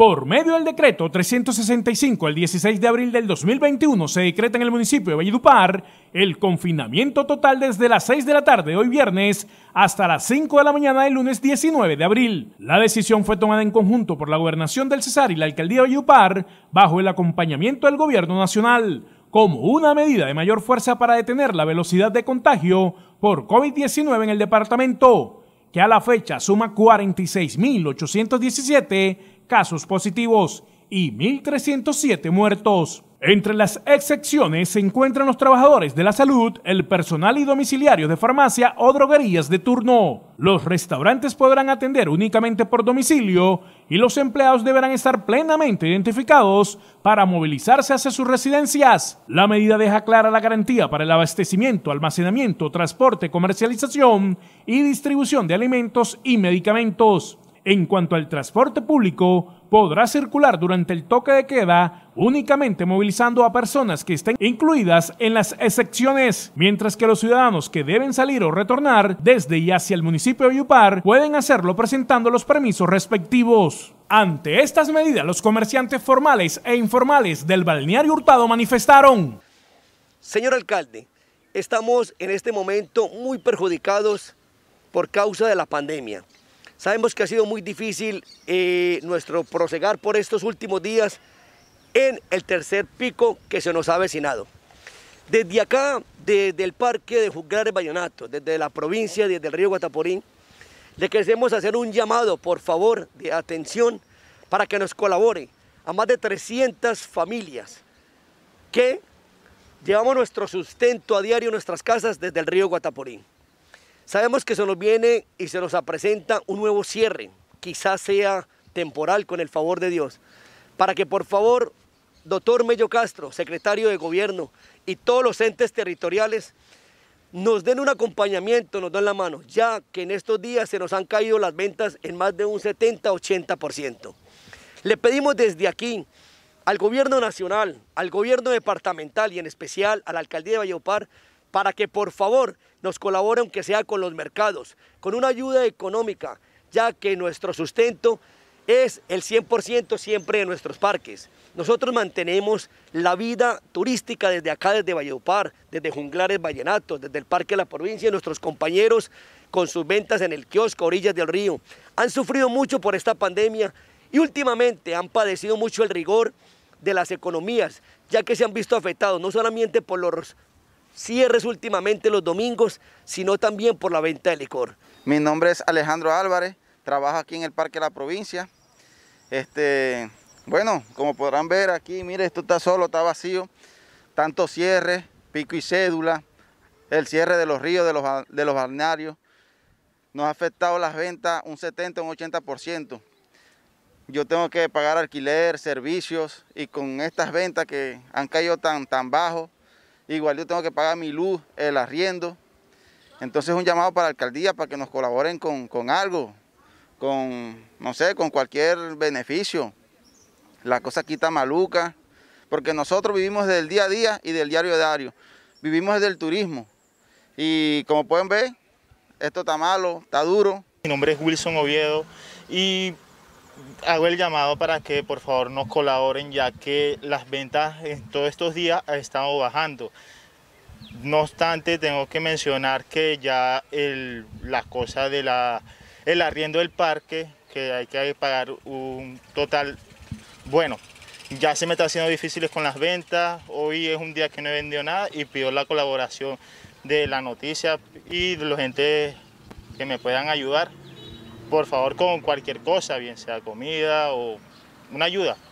Por medio del decreto 365, el 16 de abril del 2021, se decreta en el municipio de Valledupar el confinamiento total desde las 6 de la tarde hoy viernes hasta las 5 de la mañana del lunes 19 de abril. La decisión fue tomada en conjunto por la gobernación del Cesar y la alcaldía de Valledupar bajo el acompañamiento del gobierno nacional como una medida de mayor fuerza para detener la velocidad de contagio por COVID-19 en el departamento, que a la fecha suma 46.817 casos positivos y 1.307 muertos. Entre las excepciones se encuentran los trabajadores de la salud, el personal y domiciliario de farmacia o droguerías de turno. Los restaurantes podrán atender únicamente por domicilio y los empleados deberán estar plenamente identificados para movilizarse hacia sus residencias. La medida deja clara la garantía para el abastecimiento, almacenamiento, transporte, comercialización y distribución de alimentos y medicamentos. En cuanto al transporte público, podrá circular durante el toque de queda únicamente movilizando a personas que estén incluidas en las excepciones, mientras que los ciudadanos que deben salir o retornar desde y hacia el municipio de Yupar pueden hacerlo presentando los permisos respectivos. Ante estas medidas, los comerciantes formales e informales del balneario Hurtado manifestaron. Señor alcalde, estamos en este momento muy perjudicados por causa de la pandemia. Sabemos que ha sido muy difícil eh, nuestro prosegar por estos últimos días en el tercer pico que se nos ha avecinado. Desde acá, desde el parque de Juglares Bayonato, desde la provincia, desde el río Guataporín, le queremos hacer un llamado, por favor, de atención para que nos colabore a más de 300 familias que llevamos nuestro sustento a diario en nuestras casas desde el río Guataporín. Sabemos que se nos viene y se nos presenta un nuevo cierre, quizás sea temporal con el favor de Dios, para que por favor, doctor Mello Castro, secretario de Gobierno y todos los entes territoriales, nos den un acompañamiento, nos den la mano, ya que en estos días se nos han caído las ventas en más de un 70-80%. Le pedimos desde aquí al gobierno nacional, al gobierno departamental y en especial a la alcaldía de Valleopar, para que por favor nos colabore aunque sea con los mercados, con una ayuda económica, ya que nuestro sustento es el 100% siempre de nuestros parques. Nosotros mantenemos la vida turística desde acá, desde Valledupar, desde Junglares Vallenatos, desde el Parque de la Provincia y nuestros compañeros con sus ventas en el kiosco, orillas del río. Han sufrido mucho por esta pandemia y últimamente han padecido mucho el rigor de las economías, ya que se han visto afectados no solamente por los cierres últimamente los domingos, sino también por la venta de licor. Mi nombre es Alejandro Álvarez, trabajo aquí en el Parque de la Provincia. Este, bueno, como podrán ver aquí, mire, esto está solo, está vacío. Tanto cierre, pico y cédula, el cierre de los ríos, de los, de los balnearios. Nos ha afectado las ventas un 70, un 80%. Yo tengo que pagar alquiler, servicios y con estas ventas que han caído tan, tan bajo, igual yo tengo que pagar mi luz, el arriendo. Entonces es un llamado para la alcaldía para que nos colaboren con, algo, con, no sé, con cualquier beneficio. La cosa aquí está maluca, porque nosotros vivimos del día a día y del diario a diario. Vivimos el turismo. Y como pueden ver, esto está malo, está duro. Mi nombre es Wilson Oviedo y hago el llamado para que por favor nos colaboren ya que las ventas en todos estos días han estado bajando. No obstante, tengo que mencionar que ya el, la cosa de el arriendo del parque, que hay que pagar un total, bueno, ya se me está haciendo difícil con las ventas, hoy es un día que no he vendido nada y pido la colaboración de la noticia y de la gente que me puedan ayudar por favor con cualquier cosa, bien sea comida o una ayuda.